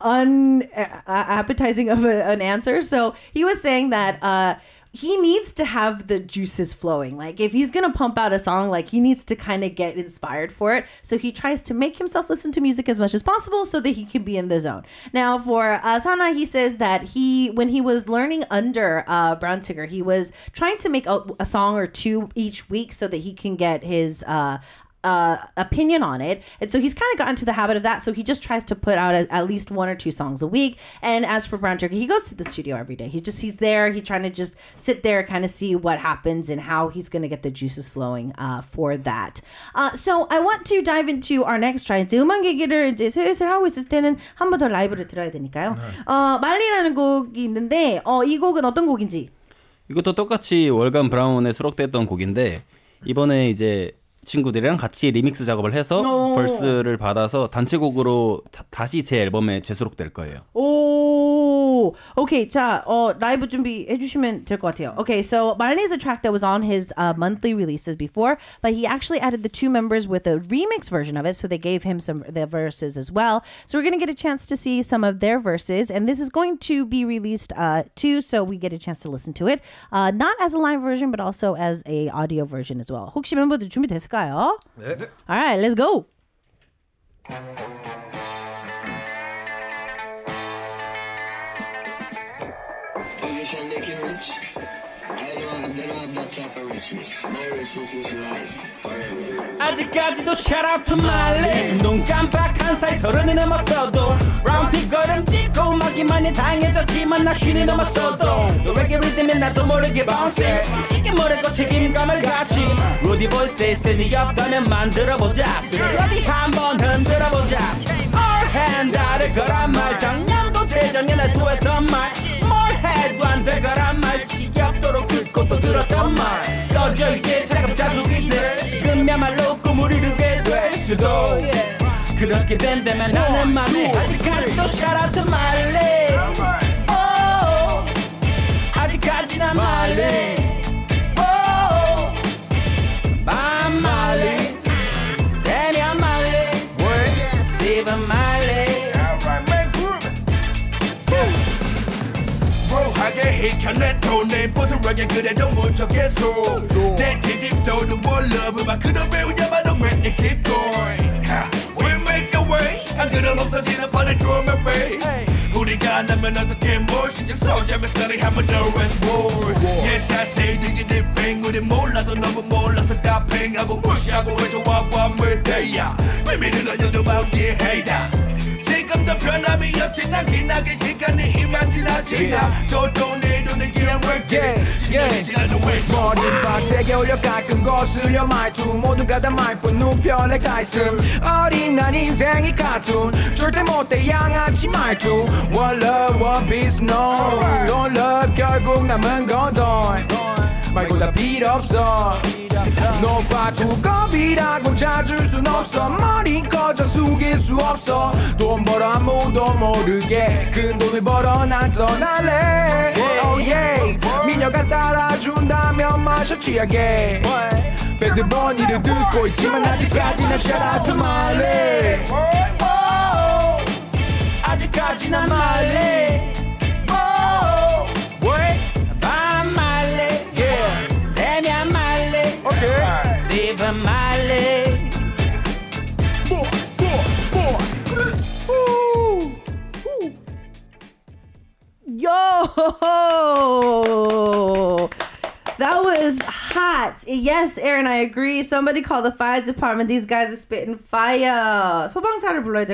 unappetizing of a, an answer. So he was saying that. Uh, he needs to have the juices flowing. Like if he's gonna pump out a song, like he needs to kind of get inspired for it. So he tries to make himself listen to music as much as possible so that he can be in the zone. Now for Asana, uh, he says that he when he was learning under uh, Brown Tigger, he was trying to make a, a, song or two each week so that he can get his uh, uh, opinion on it. And so he's kind of gotten to the habit of that. So he just tries to put out a, at least one or two songs a week. And as for Brown Turkey, he goes to the studio every day. He just, he's there. He's trying to just sit there, kind of see what happens and how he's going to get the juices flowing uh, for that. Uh, so I want to dive into our next try. 이제 음악 얘기를 이제 슬슬 하고 있을 때는 한 번 더 라이브를 들어야 되니까요. 어, 말리라는 곡이 있는데, 어, 이 곡은 어떤 곡인지? 이것도 똑같이 월간 브라운에 수록됐던 곡인데, 이번에 이제 친구들이랑 같이 리믹스 작업을 해서 벌스를 받아서 단체곡으로 앨범에 재수록될 거예요. 오, okay. 자, 어, 라이브 준비해 주시면 될것 같아요. Okay, so Marley is a track that was on his uh, monthly releases before, but he actually added the two members with a remix version of it, so they gave him some their verses as well. So we're gonna get a chance to see some of their verses, and this is going to be released uh, too, so we get a chance to listen to it, uh, not as a live version, but also as a audio version as well. 혹시 멤버들 준비됐어요? 있을까요? 네. Alright, let's go. 아직까지도 shout out to my l i f 눈 깜빡한 사이 서른이 넘었어도 라운드 걸음 찍고 막이만이 다양해졌지만 나 쉰이 넘었어도 노래게 리듬이 나도 모르게 bounce 이게 뭐래도 책임감을 같이 루디 보이스의 센이 없다면 만들어보자 러디 한번 흔들어보자 All hand 다를 거란 말 작년도 재작년에 두 했던 말뭘 해도 안될 거란 말 지겹도록 듣고 또 들었던 말 꺼져 이제 수도 그렇게 된다면 나는 맘에 아직까지도 샤라트 말래 o 아직까지 난 말래 oh, 맘 말래 대면 oh, 말래 씹은 말래 하게 익혀내도 내 보스락에 그래도 못적 계속 내 뒤집도는 원러브 막 그런 배우냐 movement and keep going. We make a way. 안그럼 없어지는 판에 drum bass. 우리가 game motion. You saw 신경 써 재밌으니 한번 더 let's roll. Yes I say dig it bang 우리 몰라도 너무 몰라서 다 팽하고 무시하고 해줘 what one more day. 비밀은 어디도 about the hater. 지금 더 변함이 없지 난 기나게 시간이 희망 지나 지나 저도 내 눈에 기한 work it 시간이 지나도 왜 머리만 세게 올려 가끔 거슬려 말투 모두가 다 말뿐 눈변에 가있음 어린 난 인생이 같은 절대 못돼 양아치 말투 One love one peace no Don't love 결국 남은 건 돈. 말고 다 필요 없어 너바고 겁이라고 찾을 순 없어 머리 꺼져 숙일 수 없어 돈 벌어 아무도 모르게 큰 돈을 벌어 난 떠날래 oh yeah. 미녀가 따라준다면 마셔 취하게 배드버니를 듣고 있지만 아직까지 난 샤라트 말래 oh, oh. 아직까지 난 말래 yes, Aaron, I agree. Somebody call the fire department. These guys are spitting fire. 소방차를 불러야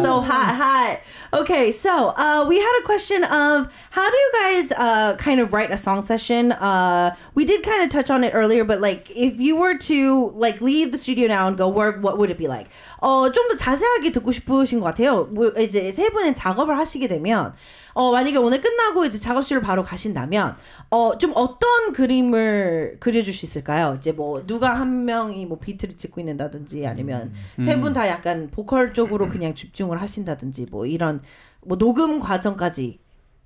So hot, hot. Okay, so uh, we had a question of how do you guys uh, kind of write a song session? Uh, we did kind of touch on it earlier, but like if you were to like leave the studio now and go work, what would it be like? 어, 좀 더 자세하게 듣고 싶으신 것 같아요. 뭐 이제 세분의 작업을 하시게 되면 어, 만약에 오늘 끝나고 이제 작업실로 바로 가신다면 어, 좀 어떤 그림을 그려줄 수 있을까요? 이제 뭐 누가 한 명이 뭐 비트를 찍고 있는다든지 아니면 음. 세분 음. 다 약간 보컬 쪽으로 그냥 집중을 하신다든지 뭐 이런 뭐 녹음 과정까지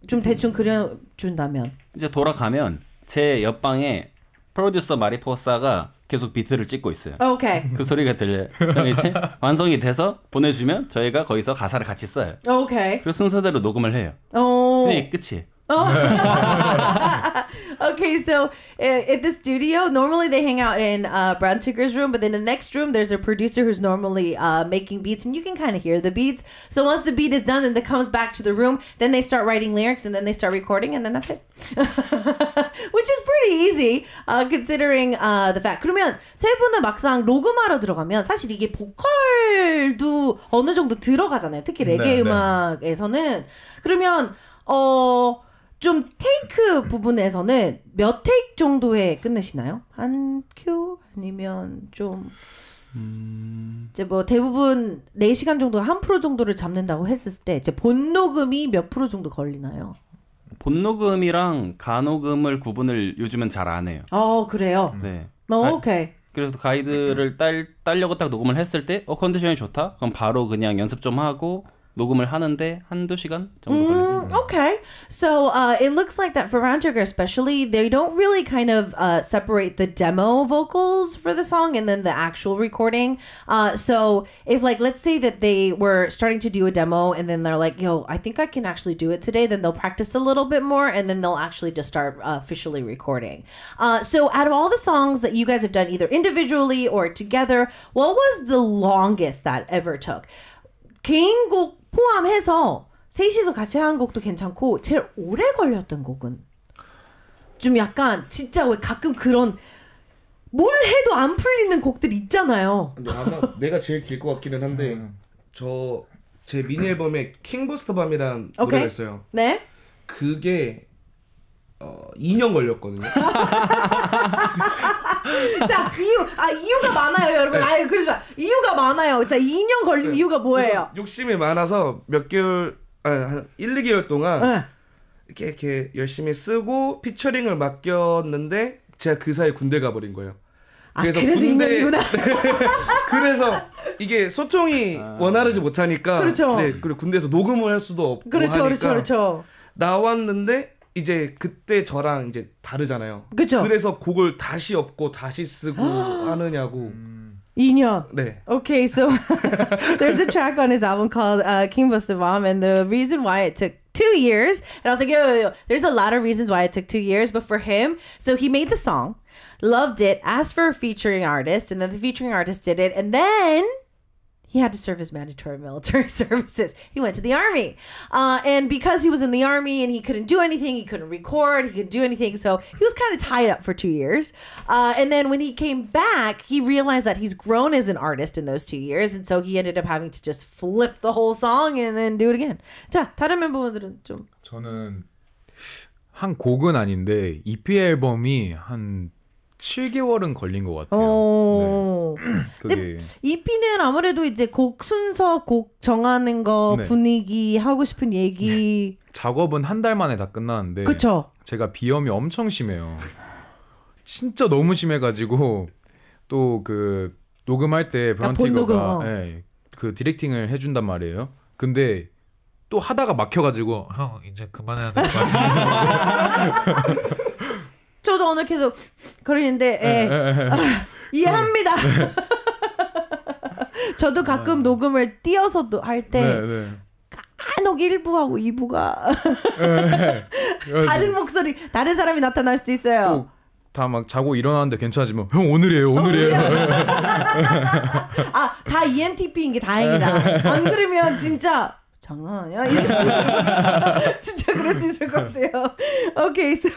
좀 대충 그려준다면 이제 돌아가면 제 옆방에 프로듀서 마리포사가 계속 비트를 찍고 있어요. 오케이. Okay. 그 소리가 들려요. 이제 완성이 돼서 보내주면 저희가 거기서 가사를 같이 써요. 오케이. Okay. 그리고 순서대로 녹음을 해요. 오. 근 끝이. okay, so eh, at, the studio, normally they hang out in uh, Brown Tigger's room, but then the next room there's a producer who's normally uh, making beats, and you can kind of hear the beats. So once the beat is done, then it comes back to the room. Then they start writing lyrics, and then they start recording, and then that's it, which is pretty easy uh, considering uh, the fact. 그러면 세 분은 막상 녹음하러 들어가면 사실 이게 보컬도 어느 정도 들어가잖아요. 특히 레게 네, 음악에서는 네. 그러면 어. 좀 테이크 부분에서는 몇 테이크 정도에 끝내시나요? 한 큐 아니면 좀 음... 이제 뭐 대부분 4시간 정도 한 프로 정도를 잡는다고 했을 때 이제 본 녹음이 몇 프로 정도 걸리나요? 본 녹음이랑 가녹음을 구분을 요즘은 잘 안 해요. 어 그래요. 네. 어, 오케이. 그래서 가이드를 딸, 딸려고 딱 녹음을 했을 때, 어, 컨디션이 좋다? 그럼 바로 그냥 연습 좀 하고, 녹음을 하는데 한두 시간 정도 Mm, okay. So uh, it looks like that for Roundtrigger especially, they don't really kind of uh, separate the demo vocals for the song and then the actual recording. Uh, so if like, let's say that they were starting to do a demo and then they're like, yo, I think I can actually do it today, then they'll practice a little bit more and then they'll actually just start uh, officially recording. Uh, so out of all the songs that you guys have done either individually or together, what was the longest that ever took? 개인곡 포함해서 셋이서 같이 한 곡도 괜찮고 제일 오래 걸렸던 곡은 좀 약간 진짜 왜 가끔 그런 뭘 해도 안 풀리는 곡들 있잖아요. 근데 아마 내가 제일 길 것 같기는 한데 음. 저제 미니 앨범에 킹버스터 밤이란 노래가 있어요. 네. 그게 어, 2년 걸렸거든요. 자, 이유, 아, 이유가 많아요, 여러분. 네. 아 그러지 마. 이유가 많아요. 자, 2년 걸린 네. 이유가 뭐예요? 욕심이 많아서 몇 개월, 아, 한 1, 2개월 동안 네. 이렇게, 이렇게 열심히 쓰고 피처링을 맡겼는데 제가 그 사이 군대 가버린 거예요. 그래서, 아, 그래서 군대 네. 그래서 이게 소통이 아, 원활하지 못하니까 그렇죠. 네, 그리고 군대에서 녹음을 할 수도 없고 그렇죠, 그렇죠 하니까 그렇죠, 그렇죠. 나왔는데 이제 그때 저랑 이제 다르잖아요. 그죠? 그래서 곡을 다시 엎고 다시 쓰고 하느냐고. 2년. 네. Okay, so there's a track on his album called uh, King Busta Bomb, and the reason why it took two years, and I was like, yo, yo, yo, there's a lot of reasons why it took two years, but for him, so he made the song, loved it, asked for a featuring artist, and then the featuring artist did it, and then he had to serve his mandatory military services. He went to the army. Uh, and because he was in the army and he couldn't do anything, he couldn't record, he couldn't do anything. So he was kind of tied up for two years. Uh, and then when he came back, he realized that he's grown as an artist in those two years. And so he ended up having to just flip the whole song and then do it again. 자, 다른 멤버분들은 좀. 저는 한 곡은 아닌데 EP 앨범이 한 7개월은 걸린 것 같아요. 어... 네. 근데 EP는 아무래도 이제 곡 순서 곡 정하는 거 네. 분위기 하고 싶은 얘기 네. 작업은 한 달 만에 다 끝나는데 그쵸? 제가 비염이 엄청 심해요. 진짜 너무 심해가지고 또 그 녹음할 때 브런티거가 아, 예, 그 디렉팅을 해준단 말이에요. 근데 또 하다가 막혀가지고 형 이제 그만해야 될것 같아. 저도 오늘 계속 그러는데 예. 예. 예, 예. 아, 이해합니다. 어. 네. 저도 가끔 네. 녹음을 띄어서도 할때 네, 간혹 1부하고 2부가 다른 목소리, 다른 사람이 나타날 수도 있어요. 다 막 자고 일어나는데 괜찮지 뭐. 형 오늘이에요, 오늘이에요. 어, 아, 다 ENTP인 게 다행이다. 안 그러면 진짜 장난하냐? 진짜 그럴 수 있을 것 같아요. Okay, so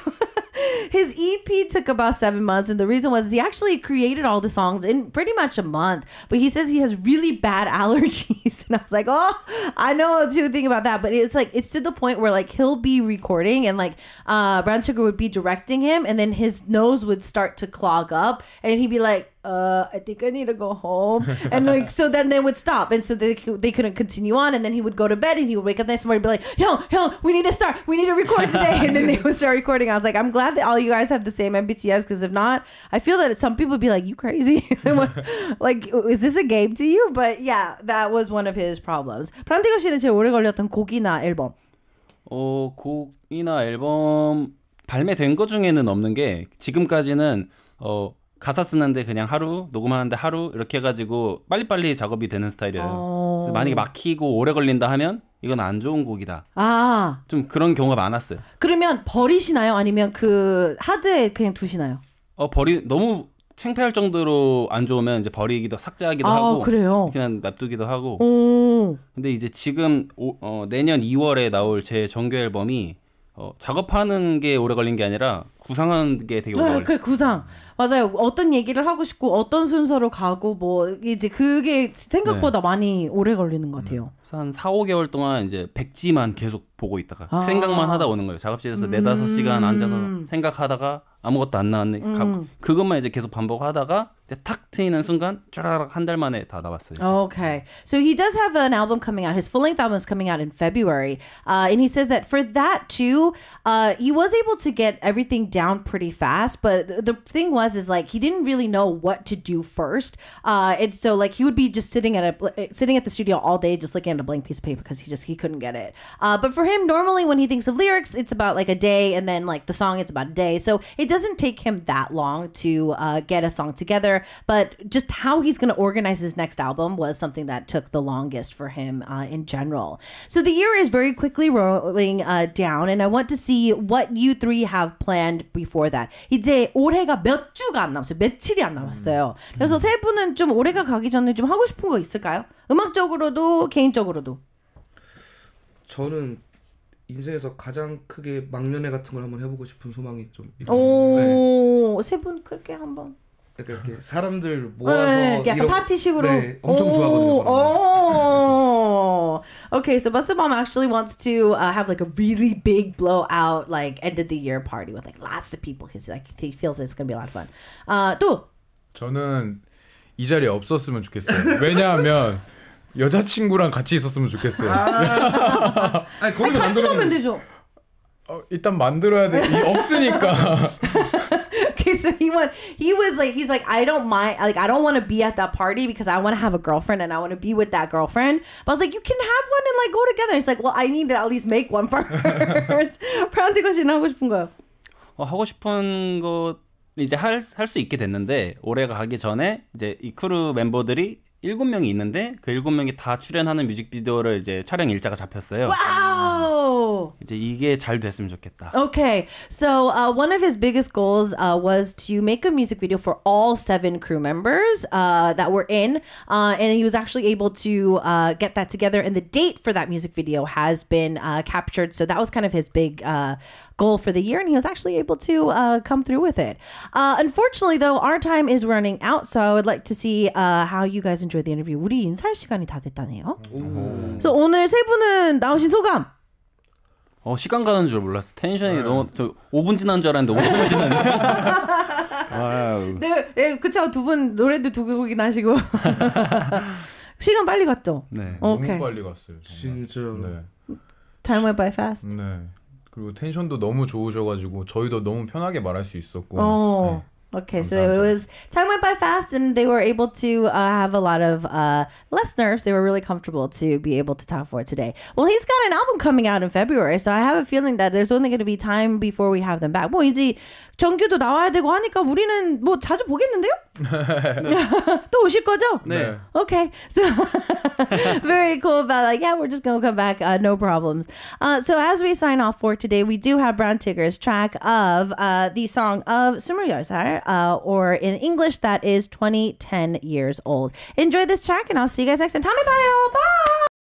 his EP took about seven months, and the reason was he actually created all the songs in pretty much a month. But he says he has really bad allergies, and I was like, oh, I know to think about that. But it's like it's to the point where like he'll be recording, and like uh, Brown Sugar would be directing him, and then his nose would start to clog up, and he'd be like uh, I think I need to go home. And like, so then they would stop. And so they, they couldn't continue on. And then he would go to bed and he would wake up next morning and be like, yo, yo, we need to start. We need to record today. And then they would start recording. I was like, I'm glad that all you guys have the same MBTS, because if not, I feel that some people would be like, you crazy? like, is this a game to you? But yeah, that was one of his problems. 프란티거 제일 오래 걸렸던 곡이나 앨범. 어, 곡이나 앨범 발매된 거 중에는 없는 게 지금까지는 어 가사 쓰는데 그냥 하루 녹음하는데 하루 이렇게 해가지고 빨리빨리 작업이 되는 스타일이에요. 어... 만약에 막히고 오래 걸린다 하면 이건 안 좋은 곡이다. 아. 좀 그런 경우가 많았어요. 그러면 버리시나요? 아니면 그 하드에 그냥 두시나요? 어 버리 너무 창피할 정도로 안 좋으면 이제 버리기도 삭제하기도 아, 하고 그래요? 그냥 납두기도 하고. 오. 근데 이제 지금 오, 어, 내년 2월에 나올 제 정규 앨범이 어, 작업하는 게 오래 걸린 게 아니라 구상하는 게 되게 오래 네, 걸린그 구상 맞아요. 어떤 얘기를 하고 싶고 어떤 순서로 가고 뭐 이제 그게 생각보다 네. 많이 오래 걸리는 것 음. 같아요. 음, 한 4, 5개월 동안 이제 백지만 계속 보고 있다가 아. 생각만 하다 오는 거예요. 작업실에서 음. 네다섯 시간 앉아서 음. 생각하다가 아무것도 안 나왔네. 음. 가, 그것만 이제 계속 반복하다가 탁 트이는 순간 쫘라락 만에 다 나왔어요. Okay. So he does have an album coming out. His full-length album is coming out in February. Uh, and he said that for that too, uh, he was able to get everything down pretty fast. But the thing was, is like he didn't really know what to do first. Uh, and so like he would be just sitting at a eh, sitting at the studio all day, just looking at a blank piece of paper because he just he couldn't get it. Uh, but for him, normally when he thinks of lyrics, it's about like a day, and then like the song, it's about a day. So it doesn't take him that long to uh, get a song together. there. But just how he's going to organize his next album was something that took the longest for him uh, in general. So the year is very quickly rolling uh, down, and I want to see what you three have planned before that. 이제 올해가 몇 주가 안 남았어요. 며칠이 안 남았어요. 그래서 세 분은 좀 올해가 가기 전에 좀 하고 싶은 거 있을까요? 음악적으로도 개인적으로도. 저는 인생에서 가장 크게 막년회 같은 걸 한번 해보고 싶은 소망이 좀. 있거든요. 오, 네. 세분 크게 한번. 약간 이렇게 사람들 모아서 네, 약간 이런, 파티식으로 네, 엄청 오, 좋아하거든요. 오. okay, so Busta Bomb actually wants to uh, have like a really big blowout like end of the year party with like lots of people because like he feels it's gonna be a lot of fun. Uh, 또 저는 이 자리에 없었으면 좋겠어요. 왜냐하면 여자친구랑 같이 있었으면 좋겠어요. 아, 아니, 아니, 같이 가면 되죠. 어, 일단 만들어야 돼. 없으니까. so he went. He was like, he's like, I don't mind. Like, I don't want to be at that party because I want to have a girlfriend and I want to be with that girlfriend. But I was like, you can have one and like go together. He's like, well, I need to at least make one first. 프란티코 씨는 하고 싶은 어, 하고 싶은 거 이제 할 할 수 있게 됐는데 올해가 가기 전에 이제 이 크루 멤버들이 일곱 명이 있는데 그 일곱 명이 다 출연하는 뮤직비디오를 이제 촬영 일자가 잡혔어요. Wow. 이제 이게 잘 됐으면 좋겠다. Okay. So uh, one of his biggest goals uh, was to make a music video for all seven crew members uh, that were in, uh, and he was actually able to uh, get that together. And the date for that music video has been uh, captured. So that was kind of his big goal for the year, and he was actually able to uh, come through with it. Uh, unfortunately, though, our time is running out, so I would like to see uh, how you guys enjoyed the interview. 우리 인사할 시간이 다 됐다네요. 그래서 오늘 세 분은 나오신 소감. 어 시간 가는 줄 몰랐어. 텐션이 너무 저 5분 지난 줄 알았는데 5분 지났네. 네, 네 그쵸 두분 노래도 두 곡이나 하시고 시간 빨리 갔죠. 네, 오케이. 너무 빨리 갔어요. 정말. 진짜. 네. Time went by fast. 네. 그리고 텐션도 너무 좋으셔가지고 저희도 너무 편하게 말할 수 있었고. 어. 네. Okay, so it was time went by fast, and they were able to uh, have a lot of uh, listeners. They were really comfortable to be able to talk for today. Well, he's got an album coming out in February, so I have a feeling that there's only going to be time before we have them back. 뭐 이제 정규도 나와야 되고 하니까 우리는 뭐 자주 보겠는데요? 또 오실 거죠? 네. Okay. So very cool about that. yeah, we're just gonna come back, uh, no problems. Uh, so as we sign off for today, we do have Brown Tigger's track of uh, the song of Sumur Yarsar, uh, or in English that is 2010 years old. Enjoy this track, and I'll see you guys next time. 다음에 봐요. Bye.